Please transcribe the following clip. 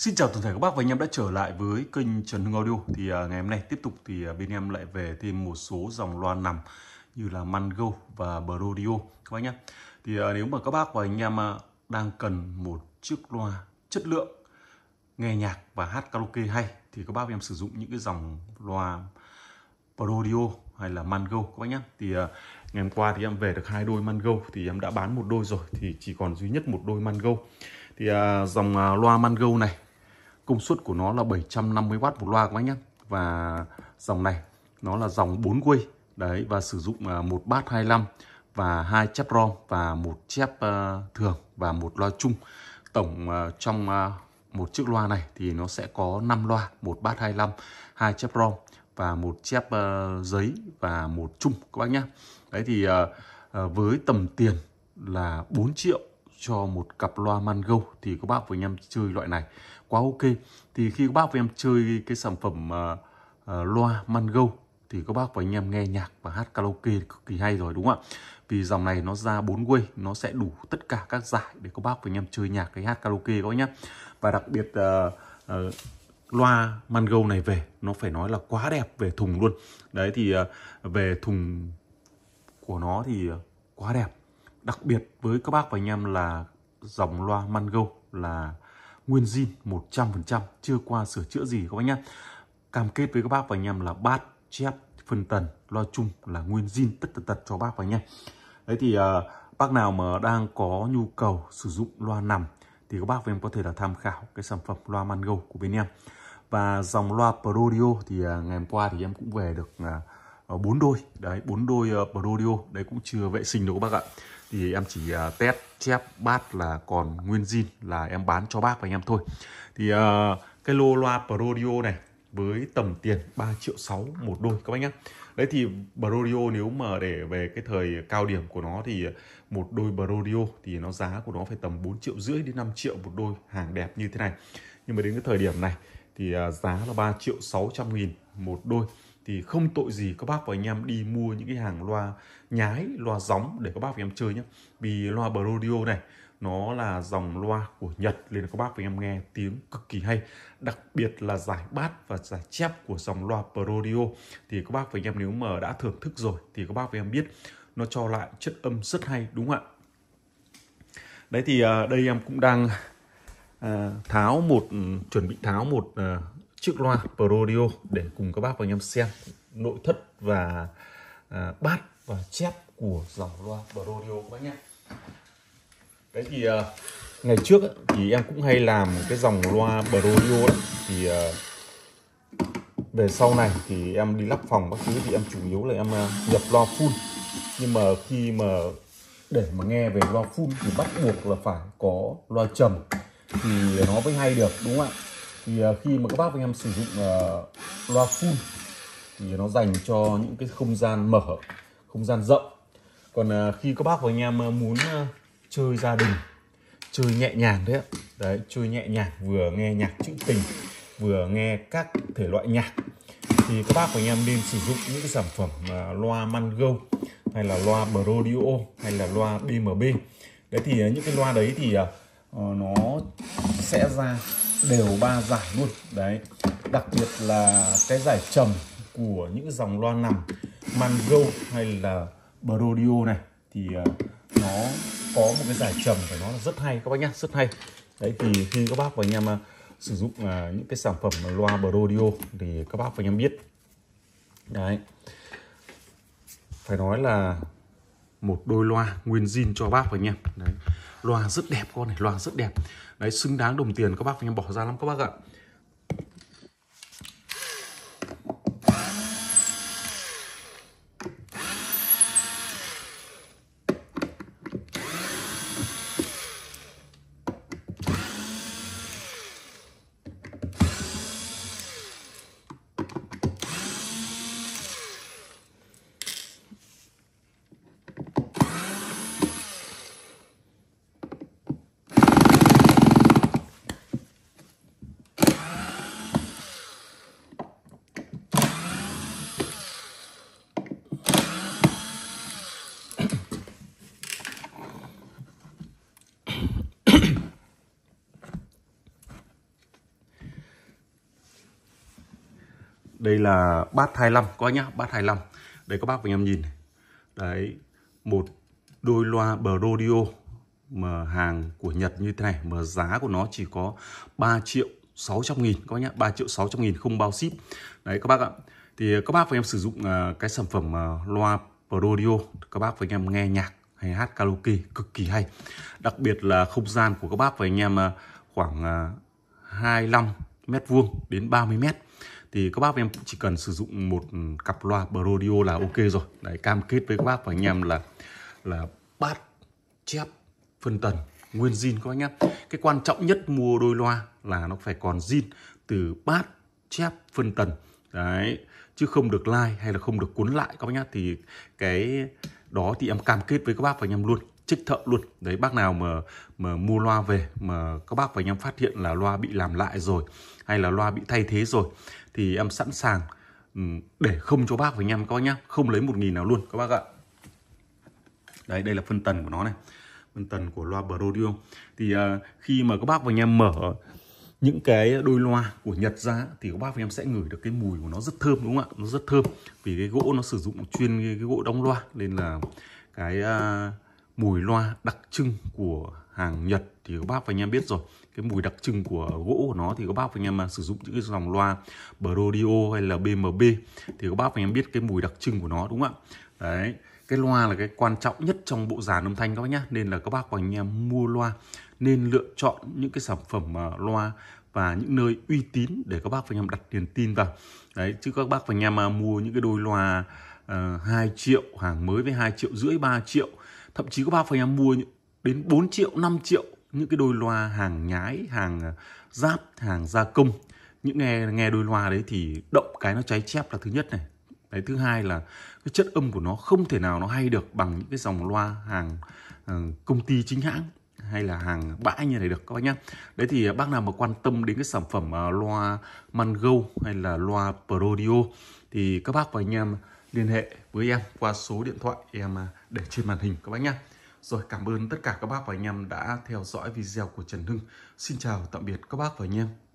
Xin chào toàn thể các bác và anh em đã trở lại với kênh Trần Hưng Audio Thì à, ngày hôm nay tiếp tục thì à, bên em lại về thêm một số dòng loa nằm như là Mango và Brodio các bác nhé Thì à, nếu mà các bác và anh em à, đang cần một chiếc loa chất lượng nghe nhạc và hát karaoke hay Thì các bác và em sử dụng những cái dòng loa Brodio hay là Mango các bác nhé Thì à, ngày hôm qua thì em về được hai đôi Mango thì em đã bán một đôi rồi Thì chỉ còn duy nhất một đôi Mango thì à, dòng à, loa Mango này công suất của nó là 750W một loa các bác nhé và dòng này nó là dòng 4 quay đấy và sử dụng à, một bát 25 và hai chép rom và một chép uh, thường và một loa chung tổng uh, trong uh, một chiếc loa này thì nó sẽ có 5 loa một bát 25 hai chép rom và một chép uh, giấy và một chung các bác nhé đấy thì uh, uh, với tầm tiền là 4 triệu cho một cặp loa man Mango thì các bác và anh em chơi loại này quá ok thì khi các bác và em chơi cái sản phẩm uh, uh, loa Mango thì các bác và anh em nghe nhạc và hát karaoke cực kỳ hay rồi đúng không ạ vì dòng này nó ra 4 way nó sẽ đủ tất cả các giải để các bác và anh em chơi nhạc cái hát karaoke các bác nhé và đặc biệt uh, uh, loa Mango này về nó phải nói là quá đẹp về thùng luôn đấy thì uh, về thùng của nó thì quá đẹp đặc biệt với các bác và anh em là dòng loa Mango là nguyên zin 100% chưa qua sửa chữa gì các bác nhé cam kết với các bác và anh em là bát chép phân tần loa chung là nguyên zin tất tật tật cho bác và anh em đấy thì uh, bác nào mà đang có nhu cầu sử dụng loa nằm thì các bác và em có thể là tham khảo cái sản phẩm loa Mango của bên em và dòng loa Pro thì uh, ngày hôm qua thì em cũng về được uh, Ờ, bốn đôi đấy bốn đôi uh, ờ, Prodio đấy cũng chưa vệ sinh đâu các bác ạ thì em chỉ à, test chép bát là còn nguyên zin là em bán cho bác và anh em thôi thì ờ, cái lô loa Prodio này với tầm tiền 3 triệu 6 một đôi các bác nhé đấy thì Brodio nếu mà để về cái thời cao điểm của nó thì một đôi Brodio thì nó giá của nó phải tầm 4 triệu rưỡi đến 5 triệu một đôi hàng đẹp như thế này nhưng mà đến cái thời điểm này thì à, giá là 3 triệu 600 nghìn một đôi thì không tội gì các bác và anh em đi mua những cái hàng loa nhái, loa gióng để các bác và em chơi nhé. Vì loa Brodio này nó là dòng loa của Nhật nên các bác và em nghe tiếng cực kỳ hay. Đặc biệt là giải bát và giải chép của dòng loa Brodio thì các bác và anh em nếu mà đã thưởng thức rồi thì các bác và em biết nó cho lại chất âm rất hay đúng không ạ? Đấy thì à, đây em cũng đang à, tháo một ừ, chuẩn bị tháo một à, chiếc loa Prodio để cùng các bác và anh em xem nội thất và à, bát và chép của dòng loa Prodio các bác nhé cái thì à, ngày trước ấy, thì em cũng hay làm cái dòng loa Prodio đó thì à, về sau này thì em đi lắp phòng các thứ thì em chủ yếu là em à, nhập loa full nhưng mà khi mà để mà nghe về loa full thì bắt buộc là phải có loa trầm thì nó mới hay được đúng không ạ thì à, khi mà các bác anh em sử dụng à, loa full thì nó dành cho những cái không gian mở không gian rộng còn à, khi các bác và anh em muốn chơi gia đình chơi nhẹ nhàng đấy đấy chơi nhẹ nhàng vừa nghe nhạc trữ tình vừa nghe các thể loại nhạc thì các bác và anh em nên sử dụng những cái sản phẩm loa Mango hay là loa Brodio hay là loa BMB đấy thì những cái loa đấy thì ờ, nó sẽ ra đều ba giải luôn đấy đặc biệt là cái giải trầm của những dòng loa nằm Mango hay là Brodio này thì à, nó có một cái giải trầm của nó là rất hay các bác nhá rất hay đấy thì khi các bác và anh em sử dụng à, những cái sản phẩm loa Brodio thì các bác và anh em biết đấy phải nói là một đôi loa nguyên zin cho bác và anh em đấy loa rất đẹp con này loa rất đẹp đấy xứng đáng đồng tiền các bác anh em bỏ ra lắm các bác ạ đây là bát 25 các bác nhá bát 25 đây các bác và anh em nhìn đấy một đôi loa Brodio mà hàng của Nhật như thế này mà giá của nó chỉ có 3 triệu 600 nghìn các nhá 3 triệu 600 nghìn không bao ship đấy các bác ạ thì các bác và em sử dụng à, cái sản phẩm uh, loa Prodio các bác và anh em nghe nhạc hay hát karaoke cực kỳ hay đặc biệt là không gian của các bác và anh em uh, khoảng uh, 25 mét vuông đến 30 mét thì các bác và em chỉ cần sử dụng một cặp loa Brodio là ok rồi đấy cam kết với các bác và anh em là là bát chép phân tần nguyên zin các bác em cái quan trọng nhất mua đôi loa là nó phải còn zin từ bát chép phân tần đấy chứ không được lai like hay là không được cuốn lại các bác nhá thì cái đó thì em cam kết với các bác và anh em luôn trích thợ luôn đấy bác nào mà mà mua loa về mà các bác và anh em phát hiện là loa bị làm lại rồi hay là loa bị thay thế rồi thì em sẵn sàng ừ, để không cho bác với anh em coi nhá không lấy một nghìn nào luôn các bác ạ đấy đây là phân tần của nó này phân tần của loa Brodio thì uh, khi mà các bác và anh em mở những cái đôi loa của Nhật ra thì các bác và em sẽ ngửi được cái mùi của nó rất thơm đúng không ạ nó rất thơm vì cái gỗ nó sử dụng chuyên cái, cái gỗ đóng loa nên là cái uh, mùi loa đặc trưng của hàng Nhật thì các bác và anh em biết rồi cái mùi đặc trưng của gỗ của nó thì các bác và anh em mà sử dụng những cái dòng loa Brodio hay là BMB thì các bác và anh em biết cái mùi đặc trưng của nó đúng không ạ đấy cái loa là cái quan trọng nhất trong bộ dàn âm thanh các bác nhá nên là các bác và anh em mua loa nên lựa chọn những cái sản phẩm mà loa và những nơi uy tín để các bác và anh em đặt tiền tin vào đấy chứ các bác và anh em mà mua những cái đôi loa uh, ờ, 2 triệu hàng mới với 2 triệu rưỡi 3 triệu thậm chí có ba phần nhà mua đến 4 triệu 5 triệu những cái đôi loa hàng nhái hàng ờ, giáp hàng gia công những nghe nghe đôi loa đấy thì động cái nó cháy chép là thứ nhất này đấy thứ hai là cái chất âm của nó không thể nào nó hay được bằng những cái dòng loa hàng ờ, công ty chính hãng hay là hàng bãi như này được các bác nhá đấy thì ờ, bác nào mà quan tâm đến cái sản phẩm loa Mango hay là loa Prodio thì các bác và anh em liên hệ với em qua số điện thoại em à, để trên màn hình các bác nhé. Rồi cảm ơn tất cả các bác và anh em đã theo dõi video của Trần Hưng. Xin chào tạm biệt các bác và anh em.